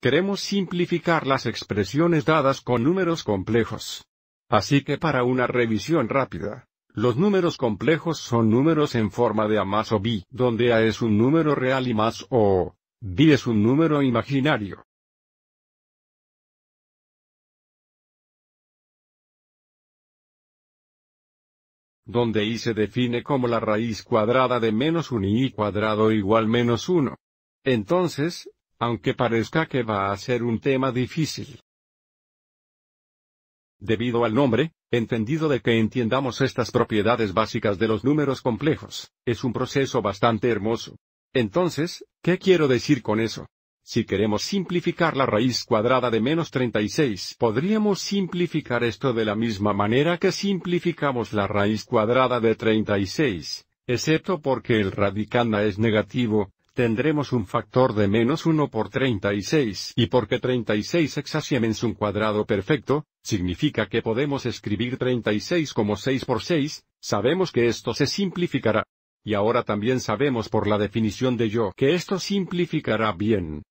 Queremos simplificar las expresiones dadas con números complejos. Así que para una revisión rápida, los números complejos son números en forma de A más o B, donde A es un número real y más o B es un número imaginario. donde i se define como la raíz cuadrada de menos un y cuadrado igual menos 1. Entonces, aunque parezca que va a ser un tema difícil. Debido al nombre, entendido de que entiendamos estas propiedades básicas de los números complejos, es un proceso bastante hermoso. Entonces, ¿qué quiero decir con eso? Si queremos simplificar la raíz cuadrada de menos 36, podríamos simplificar esto de la misma manera que simplificamos la raíz cuadrada de 36, excepto porque el radicanda es negativo, tendremos un factor de menos 1 por 36 y porque 36 hexasiemens un cuadrado perfecto, significa que podemos escribir 36 como 6 por 6, sabemos que esto se simplificará. Y ahora también sabemos por la definición de yo que esto simplificará bien.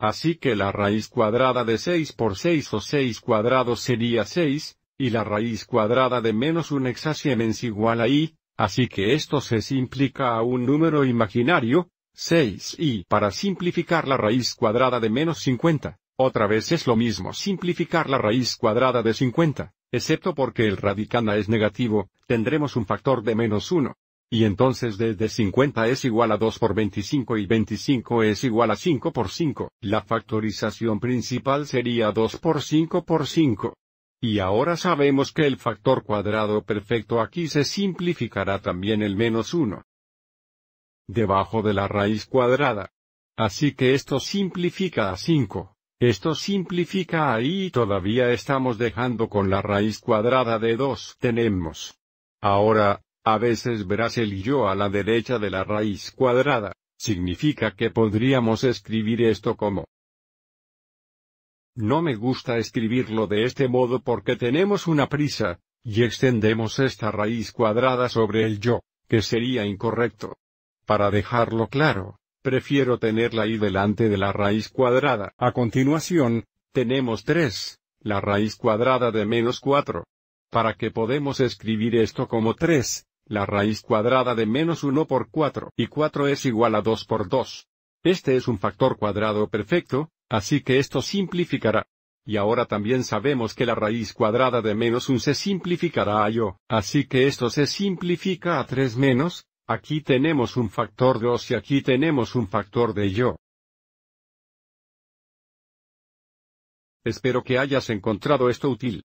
Así que la raíz cuadrada de 6 por 6 o 6 cuadrados sería 6, y la raíz cuadrada de menos 1 exasiemens igual a i, así que esto se simplifica a un número imaginario, 6 y para simplificar la raíz cuadrada de menos 50, otra vez es lo mismo simplificar la raíz cuadrada de 50, excepto porque el radicanda es negativo, tendremos un factor de menos 1. Y entonces desde 50 es igual a 2 por 25 y 25 es igual a 5 por 5. La factorización principal sería 2 por 5 por 5. Y ahora sabemos que el factor cuadrado perfecto aquí se simplificará también el menos 1 debajo de la raíz cuadrada. Así que esto simplifica a 5. Esto simplifica ahí y todavía estamos dejando con la raíz cuadrada de 2 tenemos. Ahora, a veces verás el yo a la derecha de la raíz cuadrada, significa que podríamos escribir esto como. No me gusta escribirlo de este modo porque tenemos una prisa, y extendemos esta raíz cuadrada sobre el yo, que sería incorrecto. Para dejarlo claro, prefiero tenerla ahí delante de la raíz cuadrada. A continuación, tenemos 3, la raíz cuadrada de menos 4. Para que podemos escribir esto como 3, la raíz cuadrada de menos 1 por 4 y 4 es igual a 2 por 2. Este es un factor cuadrado perfecto, así que esto simplificará. Y ahora también sabemos que la raíz cuadrada de menos 1 se simplificará a yo, así que esto se simplifica a 3 menos, Aquí tenemos un factor 2 y aquí tenemos un factor de yo. Espero que hayas encontrado esto útil.